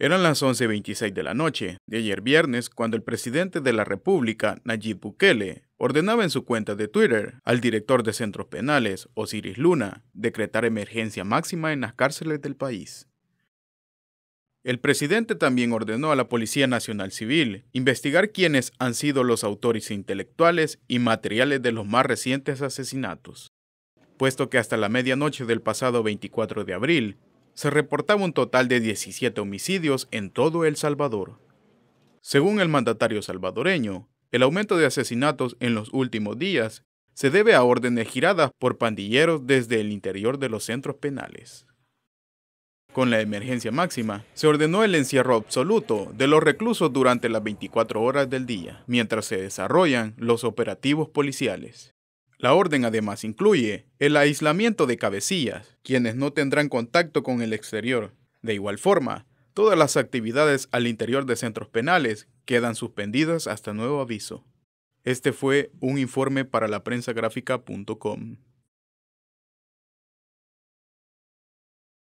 Eran las 11.26 de la noche de ayer viernes cuando el presidente de la República, Nayib Bukele, ordenaba en su cuenta de Twitter al director de centros penales, Osiris Luna, decretar emergencia máxima en las cárceles del país. El presidente también ordenó a la Policía Nacional Civil investigar quiénes han sido los autores intelectuales y materiales de los más recientes asesinatos, puesto que hasta la medianoche del pasado 24 de abril se reportaba un total de 17 homicidios en todo El Salvador. Según el mandatario salvadoreño, el aumento de asesinatos en los últimos días se debe a órdenes giradas por pandilleros desde el interior de los centros penales. Con la emergencia máxima, se ordenó el encierro absoluto de los reclusos durante las 24 horas del día, mientras se desarrollan los operativos policiales. La orden además incluye el aislamiento de cabecillas, quienes no tendrán contacto con el exterior. De igual forma, todas las actividades al interior de centros penales quedan suspendidas hasta nuevo aviso. Este fue un informe para la